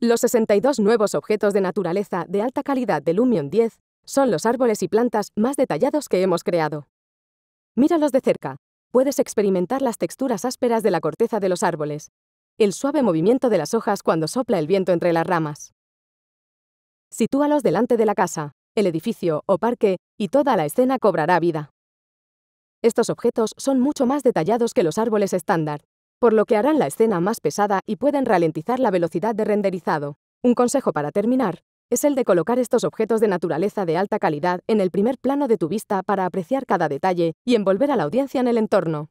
Los 62 nuevos objetos de naturaleza de alta calidad de Lumion 10 son los árboles y plantas más detallados que hemos creado. Míralos de cerca. Puedes experimentar las texturas ásperas de la corteza de los árboles, el suave movimiento de las hojas cuando sopla el viento entre las ramas. Sitúalos delante de la casa, el edificio o parque y toda la escena cobrará vida. Estos objetos son mucho más detallados que los árboles estándar, por lo que harán la escena más pesada y pueden ralentizar la velocidad de renderizado. Un consejo para terminar es el de colocar estos objetos de naturaleza de alta calidad en el primer plano de tu vista para apreciar cada detalle y envolver a la audiencia en el entorno.